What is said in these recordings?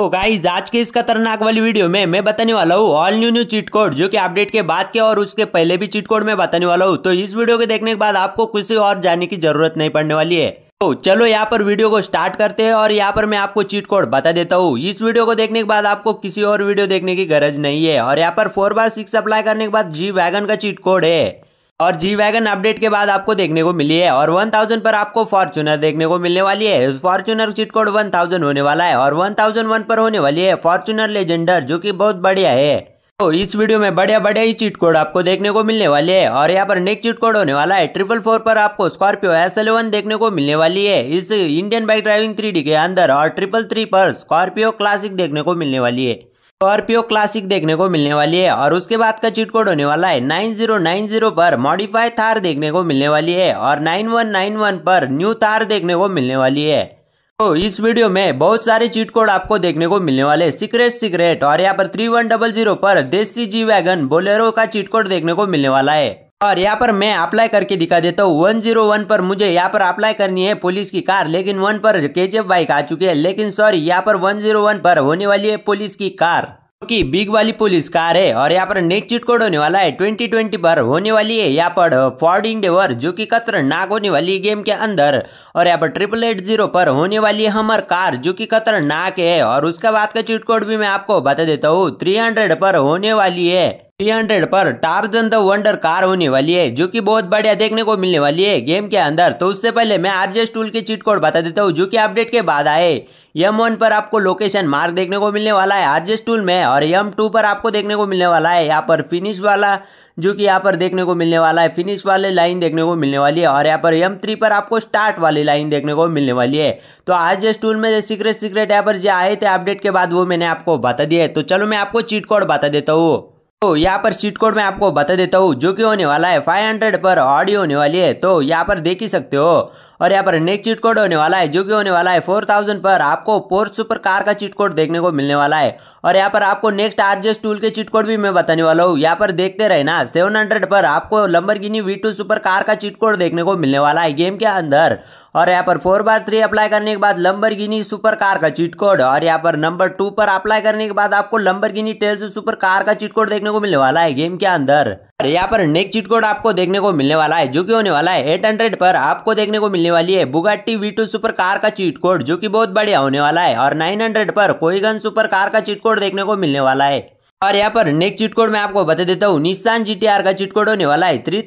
तो गाइज आज के इस खतरनाक वाली वीडियो में मैं बताने वाला हूँ all new new cheat code जो कि अपडेट के बाद के और उसके पहले भी चीट कोड में बताने वाला हूँ तो इस वीडियो के देखने के बाद आपको किसी और जाने की जरूरत नहीं पड़ने वाली है तो चलो यहाँ पर वीडियो को स्टार्ट करते हैं और यहाँ पर मैं आपको चीट कोड बता देता हूँ इस वीडियो को देखने के बाद आपको किसी और वीडियो देखने की गरज नहीं है और यहाँ पर फोर बार सिक्स अप्लाई करने के बाद जी वैगन का चीट कोड है और जी वैगन अपडेट के बाद आपको देखने को मिली है और 1000 पर आपको फॉर्चुनर देखने को मिलने वाली है इस फॉर्चुनर चिट कोड 1000 होने वाला है और 1001 पर होने वाली है फॉर्चुनर लेजेंडर जो कि बहुत बढ़िया है तो इस वीडियो में बढ़िया बढ़िया ही चीट कोड आपको देखने को मिलने वाली है और यहाँ पर नेक्स्ट चीट कोड होने वाला है ट्रिपल फोर पर आपको स्कॉर्पियो एस एलेवन देखने को मिलने वाली है इस इंडियन बाइक ड्राइविंग थ्री के अंदर और ट्रिपल थ्री पर स्कॉर्पियो क्लासिक देखने को मिलने वाली है स्कॉर्पियो क्लासिक देखने को मिलने वाली है और उसके बाद का चीट कोड होने वाला है 9090 पर मॉडिफाई थार देखने को मिलने वाली है और 9191 पर न्यू थार देखने को मिलने वाली है तो इस वीडियो में बहुत सारे चीट कोड आपको देखने को मिलने वाले सीक्रेट सीक्रेट और यहाँ पर थ्री वन डबल जीरो पर देसी जी वैगन बोलेरो का चीट कोड देखने को मिलने वाला है और यहाँ पर मैं अप्लाई करके दिखा देता हूँ वन जीरो वन पर मुझे यहाँ पर अप्लाई करनी है पुलिस की कार लेकिन वन पर के बाइक आ चुकी है लेकिन सॉरी यहाँ पर वन जीरो वन पर होने वाली है पुलिस की कार तो बिग वाली पुलिस कार है और यहाँ पर नेक्स्ट चिट कोड होने वाला है 2020 पर होने वाली है यहाँ पर फॉर्ड इंडेवर जो की खतरनाक होने वाली गेम के अंदर और यहाँ पर ट्रिपल एट जीरो पर होने वाली है हमार कार जो कि खतरनाक है और उसका बात का चीट कोड भी मैं आपको बता देता हूँ थ्री हंड्रेड पर होने वाली है थ्री हंड्रेड पर टार्जन द वंडर कार होने वाली है जो कि बहुत बढ़िया देखने को मिलने वाली है गेम के अंदर तो उससे पहले मैं आरजे टूल के चीट कोड बता देता हूँ जो कि अपडेट के बाद आए यम वन पर आपको लोकेशन मार्क देखने को मिलने वाला है आरजे टूल में और यम टू पर आपको देखने को मिलने वाला है यहाँ पर फिनिश वाला जो कि यहाँ पर देखने को मिलने वाला है फिनिश वाले लाइन देखने को मिलने वाली है और यहाँ पर एम थ्री पर आपको स्टार्ट वाली लाइन देखने को मिलने वाली है तो आज इस टूल में सीक्रेट सीक्रेट यहाँ पर जो आए थे अपडेट के बाद वो मैंने आपको बता दिया है तो चलो मैं आपको चीट कोड बता देता हूँ तो यहाँ पर चीट कोड मैं आपको बता देता हूँ जो कि होने वाला है 500 पर ऑडियो होने वाली है तो यहाँ पर देख ही सकते हो और यहाँ पर नेक्स्ट चीट कोड होने वाला है जो कि होने वाला है फोर थाउजेंड पर आपको फोर्थ सुपर कार का चीट कोड देखने को मिलने वाला है और यहाँ पर आपको नेक्स्ट आरजेस टूल के चीट कोड भी मैं बताने वाला हूँ यहाँ पर देखते रहे ना सेवन हंड्रेड पर आपको Lamborghini V two super car का चीट कोड देखने को मिलने वाला है गेम के अंदर और यहाँ पर फोर बार थ्री अप्लाई करने के बाद लंबर गिनी सुपर कार का चीट कोड और यहाँ पर नंबर टू पर अप्लाई करने के बाद आपको लंबर गिनी टेल्स सुपर कार का चीट कोड देखने को मिलने वाला है गेम के अंदर यहाँ पर नेक्स्ट चीट कोड आपको देखने को मिलने वाला है जो कि होने वाला है 800 पर आपको देखने को मिलने वाली है Bugatti V two super car का चीट कोड जो कि बहुत बढ़िया होने वाला है और 900 पर कोईगन सुपर कार का चीट कोड देखने को मिलने वाला है और यहाँ पर नेक्स्ट चीट कोड मैं आपको बता देता हूँ निशान जी का चीट कोड होने वाला है थ्री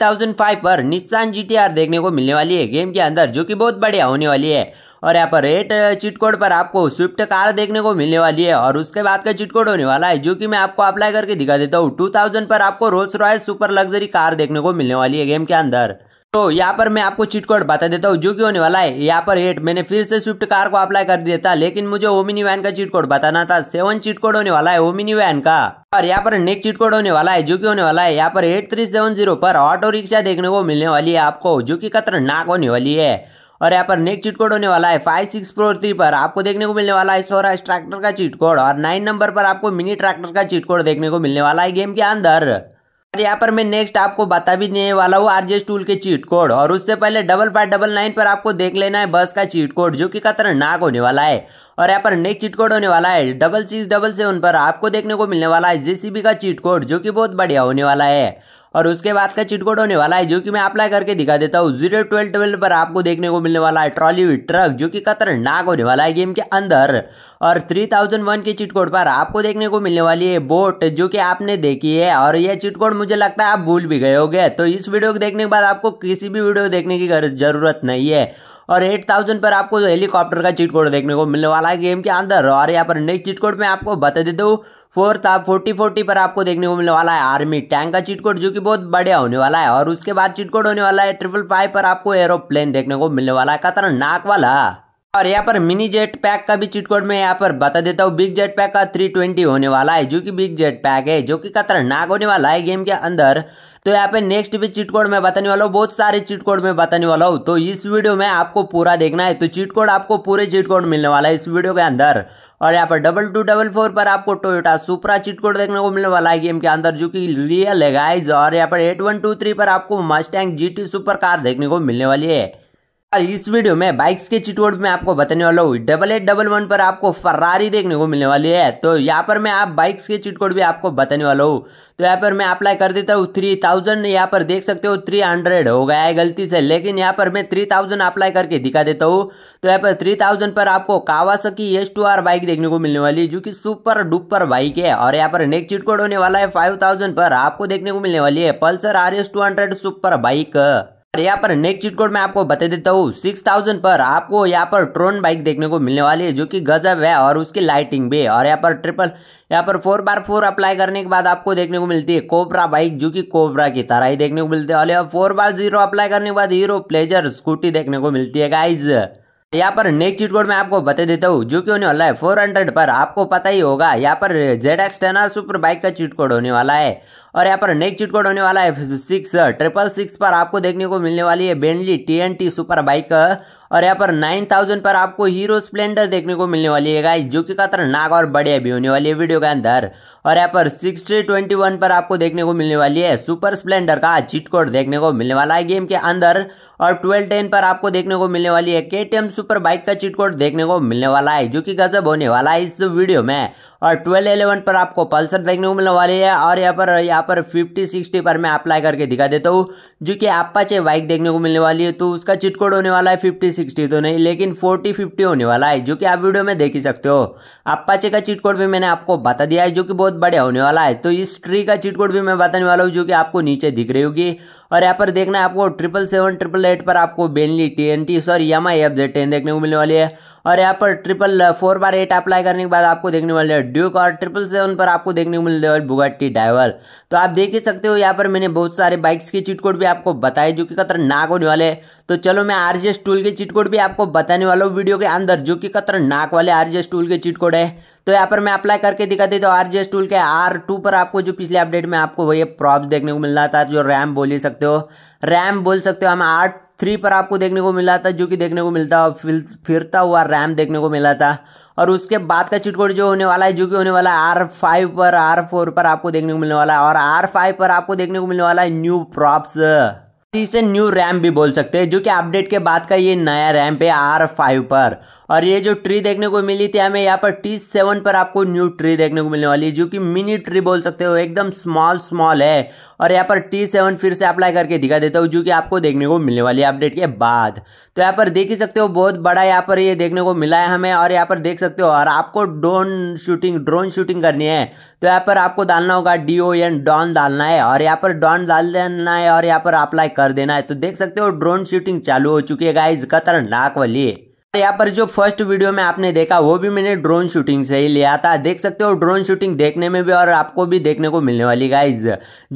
पर निशान जी देखने को मिलने वाली है गेम के अंदर जो की बहुत बढ़िया होने वाली है और यहाँ पर रेट चिट कोड पर आपको स्विफ्ट कार देखने को मिलने वाली है और उसके बाद का चिट कोड होने वाला है जो कि मैं आपको अप्लाई करके दिखा देता हूँ टू पर आपको Rolls Royce super luxury car देखने को मिलने वाली है गेम के अंदर तो यहाँ पर मैं आपको चिट कोड बता देता हूँ जो कि होने वाला है यहाँ पर एट मैंने फिर से स्विफ्ट कार को अप्लाई कर दिया था लेकिन मुझे ओमिनी वैन का चिट कोड बताना था सेवन चिट कोड होने वाला है ओमिनी वैन का और यहाँ पर नेक्स्ट चिट कोड होने वाला है जो कि होने वाला है यहाँ पर एट थ्री सेवन जीरो पर ऑटो रिक्शा देखने को मिलने वाली है आपको जो की खतरनाक होने वाली है और यहाँ पर नेक्स्ट चीट कोड होने वाला है फाइव सिक्स फोर थ्री पर आपको देखने को मिलने वाला है सोरा ट्रैक्टर का चीट कोड और नाइन नंबर पर आपको मिनी ट्रैक्टर का चीट कोड देखने को मिलने वाला है गेम के अंदर और यहाँ पर मैं नेक्स्ट आपको बता भी देने वाला हूँ आरजेस टूल के चीट कोड और उससे पहले डबल फाइव डबल नाइन पर आपको देख लेना है बस का चीट कोड जो कि खतरनाक होने वाला है और यहाँ पर नेक्स्ट चीट कोड होने वाला है डबल सिक्स डबल सेवन पर आपको देखने को मिलने वाला है जेसीबी का चीट कोड जो कि बहुत बढ़िया होने वाला है और उसके बाद का चिटकोट होने वाला है जो कि मैं अप्लाई करके दिखा देता हूँ जीरो ट्वेल्व ट्वेल्व पर आपको देखने को मिलने वाला है ट्रॉली हुई ट्रक जो कि खतरनाक होने वाला है गेम के अंदर और 3001 के चिटकोट पर आपको देखने को मिलने वाली है बोट जो कि आपने देखी है और यह चिटकोट मुझे लगता है आप भूल भी गए हो तो इस वीडियो को देखने के बाद आपको किसी भी वीडियो देखने की जरूरत नहीं है और 8000 पर आपको हेलीकॉप्टर का चिटकोड देखने को मिलने वाला है गेम के अंदर और यहाँ पर नेक्स्ट चिटकोड में आपको बता देता हूँ फोर्थ आप फोर्टी फोर्टी पर आपको देखने को मिलने वाला है आर्मी टैंक का चीट जो कि बहुत बढ़िया होने वाला है और उसके बाद चिटकोड होने वाला है ट्रिपल फाइव पर आपको एरोप्लेन देखने को मिलने वाला है खतरनाक वाला और यहाँ पर मिनी जेट पैक का भी चीट मैं यहाँ पर बता देता हूँ बिग जेट पैक का 320 होने वाला है जो कि बिग जेट पैक है जो कि खतरनाक होने वाला है गेम के अंदर तो यहाँ पे नेक्स्ट भी चीट कोड मैं बताने वाला हूँ बहुत सारे चीट कोड मैं बताने वाला हूँ तो इस वीडियो में आपको पूरा देखना है तो चीट कोड आपको पूरे चीट कोड मिलने वाला है इस वीडियो के अंदर और यहाँ पर डबल टू डबल फोर पर आपको टोयोटा सुपरा चिटकोड देखने को मिलने वाला है गेम के अंदर जो कि रियल है गाइज और यहाँ पर एट वन टू थ्री पर आपको Mustang G T super car देखने को मिलने वाली है और इस वीडियो में बाइक्स के चिटवर्ड में आपको बताने वाला हूँ डबल एट डबल वन पर आपको फरारी देखने को मिलने वाली है तो यहाँ पर मैं आप बाइक्स के चिटकोड भी आपको बताने वाला हूँ तो यहाँ पर मैं अप्लाई कर देता हूँ थ्री थाउजेंड यहाँ पर देख सकते हो थ्री हंड्रेड हो गया है गलती से लेकिन यहाँ पर मैं थ्री थाउजेंड अप्लाई करके दिखा देता हूँ तो यहाँ पर थ्री थाउजेंड पर आपको Kawasaki S two R bike देखने को मिलने वाली है जो की सुपर डुपर बाइक है और यहाँ पर नेक्स्ट चिटकोड होने वाला है फाइव थाउजेंड पर आपको देखने को मिलने वाली है Pulsar R S two hundred super bike यहाँ पर नेक्स्ट चीट कोड मैं आपको बता देता हूँ सिक्स थाउजेंड पर आपको यहाँ पर ट्रोन बाइक देखने को मिलने वाली है जो कि गजब है और उसकी लाइटिंग भी है और यहाँ पर ट्रिपल यहाँ पर फोर बार फोर अप्लाई करने के बाद आपको देखने को मिलती है कोबरा बाइक जो कि कोबरा की तरह ही देखने को मिलती है और यहाँ फोर बार जीरो अप्लाई करने के बाद हीरो प्लेजर स्कूटी देखने को मिलती है गाइज यहाँ पर नेक्स्ट चीट कोड मैं आपको बता देता हूँ जो कि होने वाला है 400 पर आपको पता ही होगा यहाँ पर Z X ten R super bike का चीट कोड होने वाला है और यहाँ पर नेक्स्ट चीट कोड होने वाला है सिक्स ट्रिपल सिक्स पर आपको देखने को मिलने वाली है बेंडली टी सुपर बाइक और यहाँ पर नाइन थाउजेंड पर आपको हीरो स्प्लेंडर देखने को मिलने वाली है गाइस जो कि खतरनाक और बढ़िया भी होने वाली है वीडियो के अंदर और यहाँ पर सिक्सटी ट्वेंटी वन पर आपको देखने को मिलने वाली है सुपर स्प्लेंडर का चीट कोड देखने को मिलने वाला है गेम के अंदर और ट्वेल्व टेन पर आपको देखने को मिलने वाली है के सुपर बाइक का चीट कोड देखने को मिलने वाला है जो कि गजब होने वाला है इस वीडियो में और ट्वेल्व एलेवन पर आपको पल्सर देखने को मिलने वाली है और यहाँ पर यहाँ पर फिफ्टी सिक्सटी पर मैं अप्लाई करके दिखा देता हूँ जो कि आपाचे बाइक देखने को मिलने वाली है तो उसका चिट कोड होने वाला है फिफ्टी सिक्सटी तो नहीं लेकिन फोर्टी फिफ्टी होने वाला है जो कि आप वीडियो में देख ही सकते हो आपाचे का चिट कोड भी मैंने आपको बता दिया है जो कि बहुत बहुत बढ़िया होने वाला है तो इस ट्री का चीट कोड भी मैं बताने वाला हूँ जो कि आपको नीचे दिख रही होगी और यहाँ पर देखना है आपको ट्रिपल सेवन ट्रिपल एट पर आपको Benelli T N T sorry Yamaha F Z ten देखने को मिलने वाली है और यहाँ पर ट्रिपल फोर बार एट अप्लाई करने के बाद आपको देखने वाले है ड्यूक और ट्रिपल सेवन पर आपको देखने को मिलने वाली बुगाटी डाइवर तो आप देख ही सकते हो यहाँ पर मैंने बहुत सारे बाइक्स के चीट भी आपको बताए जो कि खतरनाक होने वाले तो चलो मैं आरजीएस टूल के चीट भी आपको बताने वाला हूँ वीडियो के अंदर जो कि खतरनाक वाले आरजीएस टूल के चीट है तो यहाँ पर मैं अप्लाई करके दिखा देता हूँ आर जी टूल के आर टू पर आपको जो पिछले अपडेट में आपको वही प्रॉप्स देखने को मिल रहा था जो रैम बोल ही सकते हो रैम बोल सकते हो हम आर थ्री पर आपको देखने को मिला था जो कि देखने को मिलता फिर फिरता हुआ रैम देखने को मिला था और उसके बाद का चिटकोट जो होने वाला है जो कि होने वाला है आर फाइव पर आर फोर पर आपको देखने को मिलने वाला है और आर फाइव पर आपको देखने को मिलने वाला है न्यू प्रॉप्स इसे न्यू रैम भी बोल सकते हैं जो कि अपडेट के बाद का ये नया रैम पे आर फाइव पर और ये जो ट्री देखने को मिली थी हमें यहाँ पर टी सेवन पर आपको न्यू ट्री देखने को मिलने वाली है जो कि मिनी ट्री बोल सकते हो एकदम स्मॉल स्मॉल है और यहाँ पर टी सेवन फिर से अप्लाई करके दिखा देता हूँ जो कि आपको देखने को मिलने वाली है अपडेट के बाद तो यहाँ पर देख ही सकते हो बहुत बड़ा यहाँ पर ये देखने को मिला है हमें और यहाँ पर देख सकते हो और आपको ड्रोन शूटिंग ड्रोन शूटिंग करनी है तो यहाँ पर आपको डालना होगा डी ओ एन डॉन डालना है और यहाँ पर डॉन डाल देना है और यहाँ पर अप्लाई कर देना है तो देख सकते हो ड्रोन शूटिंग चालू हो चुकी है गाइज खतरनाक वाली यहाँ पर जो फर्स्ट वीडियो में आपने देखा वो भी मैंने ड्रोन शूटिंग से ही लिया था देख सकते हो ड्रोन शूटिंग देखने में भी और आपको भी देखने को मिलने वाली गाइज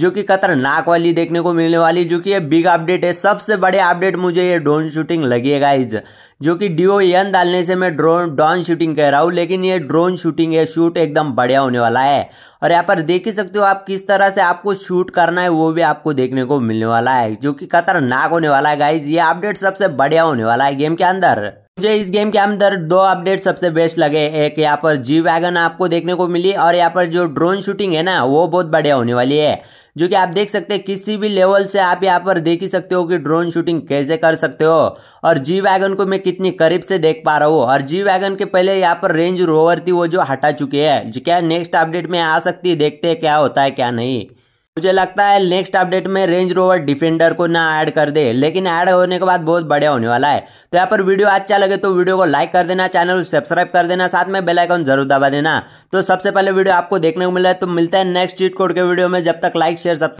जो कि खतरनाक वाली देखने को मिलने वाली जो कि ये बिग अपडेट है सबसे बड़े अपडेट मुझे ये ड्रोन शूटिंग लगी है गाइज जो कि डी ओ एन डालने से मैं ड्रोन डॉन शूटिंग कह रहा हूँ लेकिन ये ड्रोन शूटिंग है शूट एकदम बढ़िया होने वाला है और यहाँ पर देख ही सकते हो आप किस तरह से आपको शूट करना है वो भी आपको देखने को मिलने वाला है जो कि खतरनाक होने वाला है गाइज ये अपडेट सबसे बढ़िया होने वाला है गेम के अंदर मुझे इस गेम के अंदर दो अपडेट सबसे बेस्ट लगे एक यहाँ पर जी वैगन आपको देखने को मिली और यहाँ पर जो ड्रोन शूटिंग है ना वो बहुत बढ़िया होने वाली है जो कि आप देख सकते हैं किसी भी लेवल से आप यहाँ पर देख ही सकते हो कि ड्रोन शूटिंग कैसे कर सकते हो और जी वैगन को मैं कितनी करीब से देख पा रहा हूँ और जी वैगन के पहले यहाँ पर रेंज रोवर थी वो जो हटा चुकी है क्या नेक्स्ट अपडेट में आ सकती है देखते हैं क्या होता है क्या नहीं मुझे लगता है नेक्स्ट अपडेट में रेंज रोवर डिफेंडर को ना ऐड कर दे लेकिन ऐड होने के बाद बहुत बढ़िया होने वाला है तो यहाँ पर वीडियो अच्छा लगे तो वीडियो को लाइक कर देना चैनल को सब्सक्राइब कर देना साथ में बेल आइकन जरूर दबा देना तो सबसे पहले वीडियो आपको देखने को मिला है तो मिलता है नेक्स्ट चीट कोड के वीडियो में जब तक लाइक शेयर सब्सक्राइब